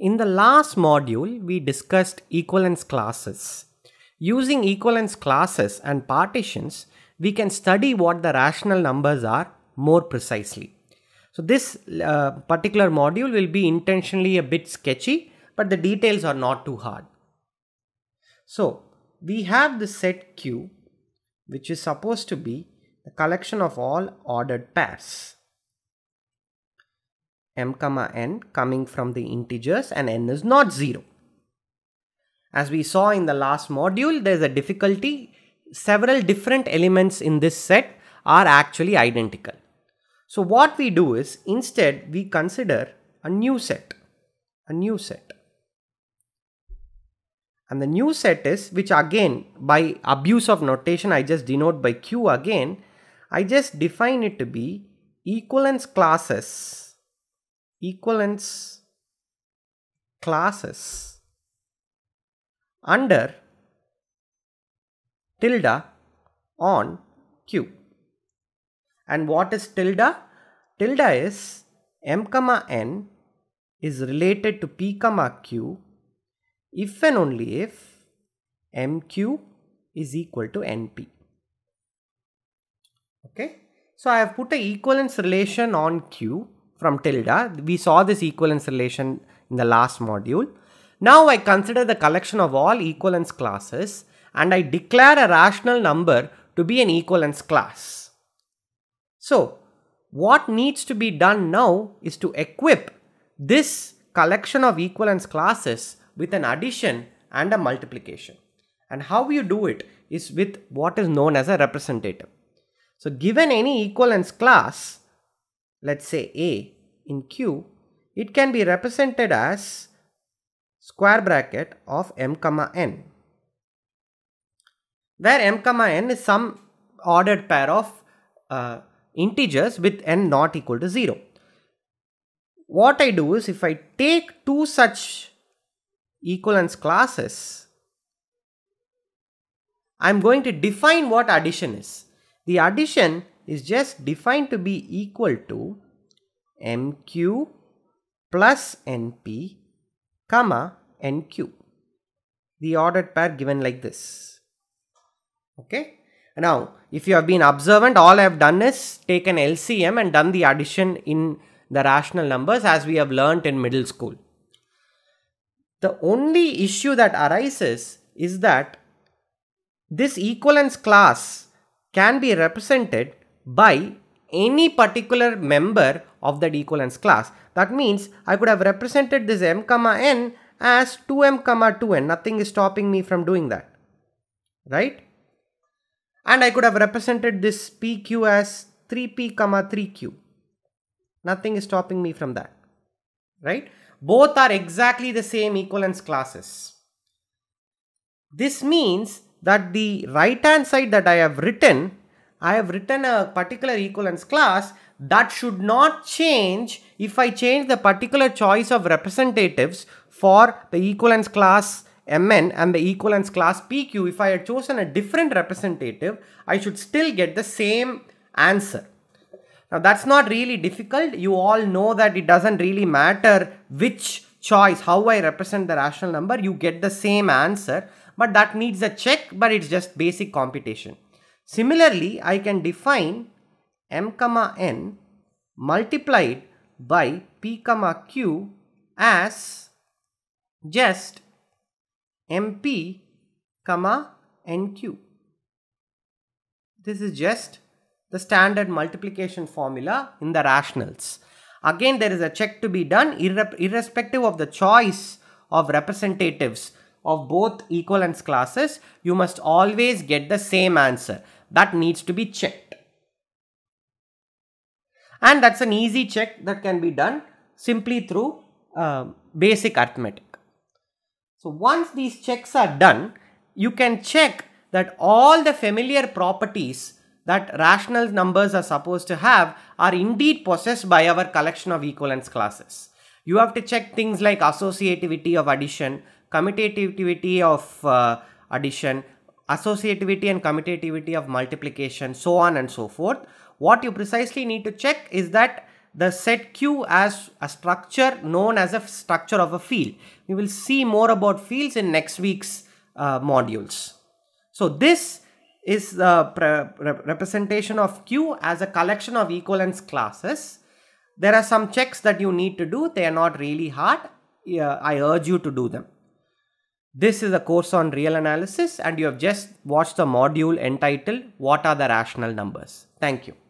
In the last module, we discussed equivalence classes. Using equivalence classes and partitions, we can study what the rational numbers are more precisely. So this uh, particular module will be intentionally a bit sketchy, but the details are not too hard. So we have the set Q, which is supposed to be the collection of all ordered pairs m comma n coming from the integers and n is not 0. As we saw in the last module, there is a difficulty. Several different elements in this set are actually identical. So what we do is instead we consider a new set, a new set. And the new set is, which again by abuse of notation I just denote by Q again, I just define it to be equivalence classes equivalence classes under tilde on Q. And what is tilde? Tilde is m comma n is related to p comma q if and only if mq is equal to np. Okay. So I have put a equivalence relation on q from tilde. We saw this equivalence relation in the last module. Now I consider the collection of all equivalence classes and I declare a rational number to be an equivalence class. So what needs to be done now is to equip this collection of equivalence classes with an addition and a multiplication. And how you do it is with what is known as a representative. So given any equivalence class, let's say A in Q, it can be represented as square bracket of m comma n where m comma n is some ordered pair of uh, integers with n not equal to 0. What I do is if I take two such equivalence classes, I'm going to define what addition is. The addition is just defined to be equal to mq plus np comma nq the ordered pair given like this okay now if you have been observant all i have done is taken lcm and done the addition in the rational numbers as we have learnt in middle school the only issue that arises is that this equivalence class can be represented by any particular member of that equivalence class. That means I could have represented this m comma n as 2m comma 2n. Nothing is stopping me from doing that. Right? And I could have represented this pq as 3p comma 3q. Nothing is stopping me from that. Right? Both are exactly the same equivalence classes. This means that the right hand side that I have written I have written a particular equivalence class that should not change if I change the particular choice of representatives for the equivalence class Mn and the equivalence class Pq. If I had chosen a different representative, I should still get the same answer. Now that's not really difficult. You all know that it doesn't really matter which choice, how I represent the rational number, you get the same answer. But that needs a check, but it's just basic computation. Similarly, I can define m comma n multiplied by p comma q as just mp comma nq. This is just the standard multiplication formula in the rationals. Again, there is a check to be done irrespective of the choice of representatives of both equivalence classes, you must always get the same answer that needs to be checked. And that's an easy check that can be done simply through uh, basic arithmetic. So once these checks are done, you can check that all the familiar properties that rational numbers are supposed to have are indeed possessed by our collection of equivalence classes. You have to check things like associativity of addition, commutativity of uh, addition, associativity and commutativity of multiplication, so on and so forth. What you precisely need to check is that the set Q as a structure known as a structure of a field. We will see more about fields in next week's uh, modules. So this is the representation of Q as a collection of equivalence classes. There are some checks that you need to do. They are not really hard. I urge you to do them. This is a course on real analysis and you have just watched the module entitled What are the rational numbers? Thank you.